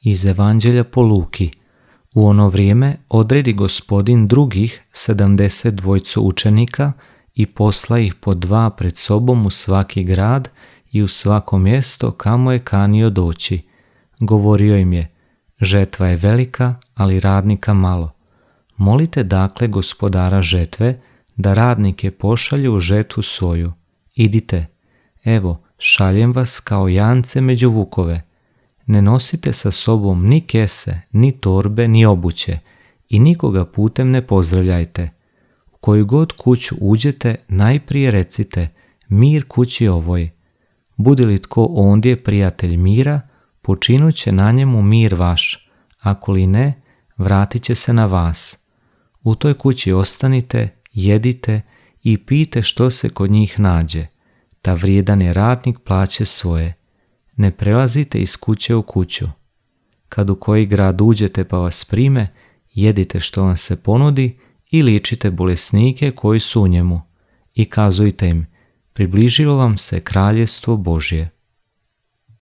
iz Evanđelja po Luki. U ono vrijeme odredi gospodin drugih sedamdeset dvojcu učenika i posla ih po dva pred sobom u svaki grad i u svako mjesto kamo je kanio doći. Govorio im je, žetva je velika, ali radnika malo. Molite dakle gospodara žetve da radnike pošalju u žetvu svoju. Idite, evo, šaljem vas kao jance među vukove – ne nosite sa sobom ni kese, ni torbe, ni obuće i nikoga putem ne pozdravljajte. U koju god kuću uđete, najprije recite mir kući ovoj. Budi li tko ondje prijatelj mira, počinut će na njemu mir vaš, ako li ne, vratit će se na vas. U toj kući ostanite, jedite i pijte što se kod njih nađe, ta vrijedan je ratnik plaće svoje, ne prelazite iz kuće u kuću. Kad u koji grad uđete pa vas prime, jedite što vam se ponudi i ličite bolesnike koji su u njemu i kazujte im, približilo vam se kraljestvo Božje.